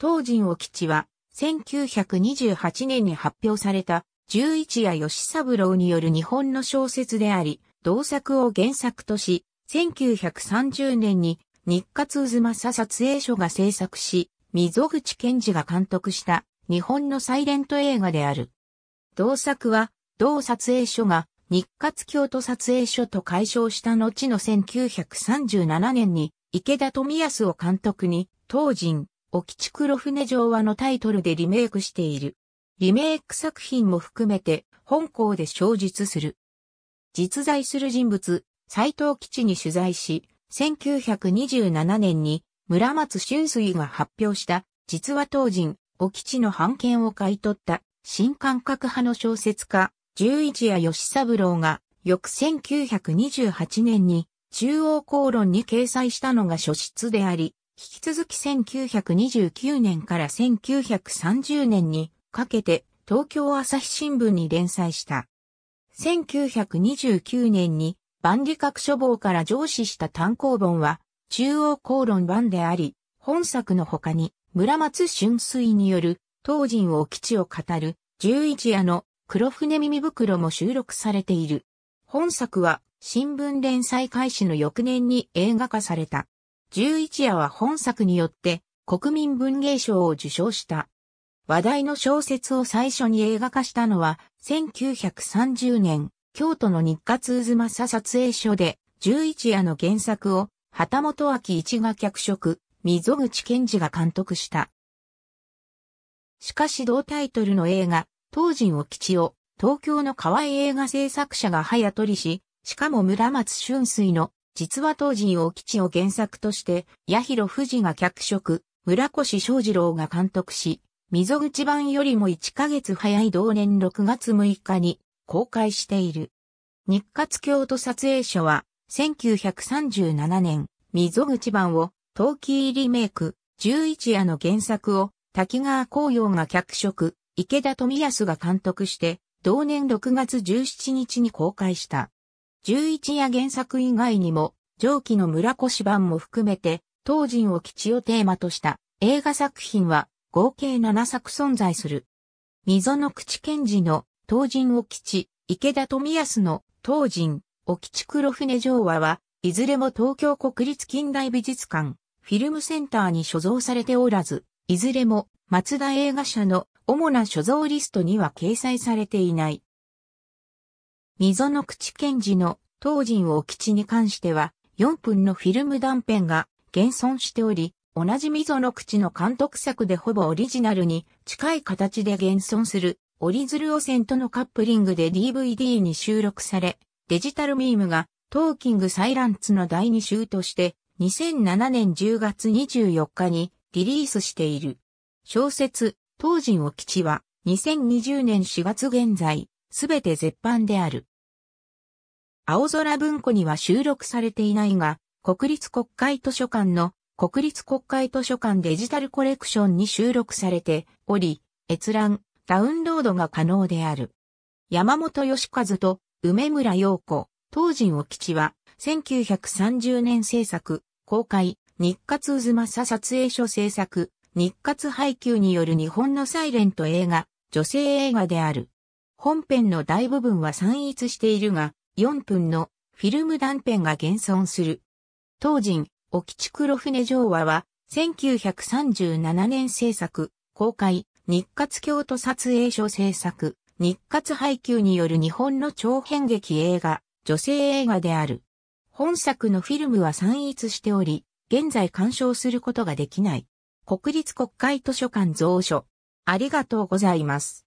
東神沖地は、1928年に発表された、十一夜吉三郎による日本の小説であり、同作を原作とし、1930年に日活渦正撮影所が制作し、溝口健二が監督した日本のサイレント映画である。同作は、同撮影所が日活京都撮影所と解消した後の1937年に池田富康を監督に、当人、沖地黒船上和のタイトルでリメイクしている。リメイク作品も含めて本校で小述する。実在する人物、斎藤吉に取材し、1927年に村松春水が発表した実話当人、お吉の版権を買い取った新感覚派の小説家、十一谷義三郎が翌1928年に中央公論に掲載したのが書出であり、引き続き1929年から1930年にかけて東京朝日新聞に連載した。1929年に万里各書房から上司した単行本は中央公論版であり、本作の他に村松春水による東人を基地を語る十一夜の黒船耳袋も収録されている。本作は新聞連載開始の翌年に映画化された。十一夜は本作によって国民文芸賞を受賞した。話題の小説を最初に映画化したのは1930年、京都の日活渦正撮影所で十一夜の原作を旗本明一が脚色、溝口健二が監督した。しかし同タイトルの映画、当人を吉を東京の河合映画制作者が早取りし、しかも村松春水の実は当時大吉を原作として、八広富士が脚色、村越章二郎が監督し、溝口版よりも1ヶ月早い同年6月6日に公開している。日活京都撮影所は、1937年、溝口版を、陶器入りメイク、11夜の原作を、滝川紅葉が脚色、池田富康が監督して、同年6月17日に公開した。11や原作以外にも、上記の村越版も含めて、当人を基地をテーマとした映画作品は合計7作存在する。溝の口賢治の当人を基地、池田富康の当人、お地黒船上和は、いずれも東京国立近代美術館、フィルムセンターに所蔵されておらず、いずれも松田映画社の主な所蔵リストには掲載されていない。溝の口検事の当人を基地に関しては、4分のフィルム断片が現存しており、同じ溝の口の監督作でほぼオリジナルに近い形で現存する折り鶴汚染とのカップリングで DVD に収録され、デジタルミームがトーキングサイランツの第2週として2007年10月24日にリリースしている。小説、当人を基地は2020年4月現在、すべて絶版である。青空文庫には収録されていないが、国立国会図書館の国立国会図書館デジタルコレクションに収録されており、閲覧、ダウンロードが可能である。山本義和と梅村陽子、当人を吉は、1930年制作、公開、日活渦政撮影所制作、日活配給による日本のサイレント映画、女性映画である。本編の大部分は散逸しているが、4分のフィルム断片が現存する。当人、沖地黒船上話は、1937年制作、公開、日活京都撮影所制作、日活配給による日本の長編劇映画、女性映画である。本作のフィルムは散逸しており、現在鑑賞することができない。国立国会図書館蔵書。ありがとうございます。